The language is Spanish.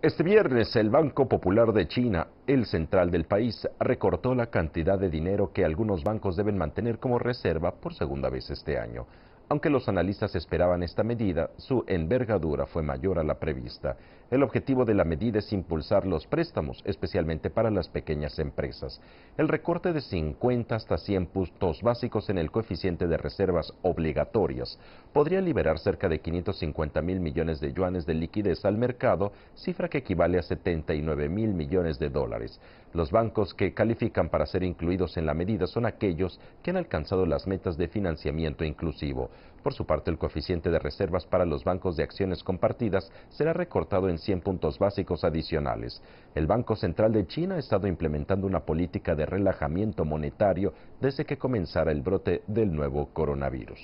Este viernes el Banco Popular de China, el central del país, recortó la cantidad de dinero que algunos bancos deben mantener como reserva por segunda vez este año. Aunque los analistas esperaban esta medida, su envergadura fue mayor a la prevista. El objetivo de la medida es impulsar los préstamos, especialmente para las pequeñas empresas. El recorte de 50 hasta 100 puntos básicos en el coeficiente de reservas obligatorias podría liberar cerca de 550 mil millones de yuanes de liquidez al mercado, cifra que equivale a 79 mil millones de dólares. Los bancos que califican para ser incluidos en la medida son aquellos que han alcanzado las metas de financiamiento inclusivo. Por su parte, el coeficiente de reservas para los bancos de acciones compartidas será recortado en 100 puntos básicos adicionales. El Banco Central de China ha estado implementando una política de relajamiento monetario desde que comenzara el brote del nuevo coronavirus.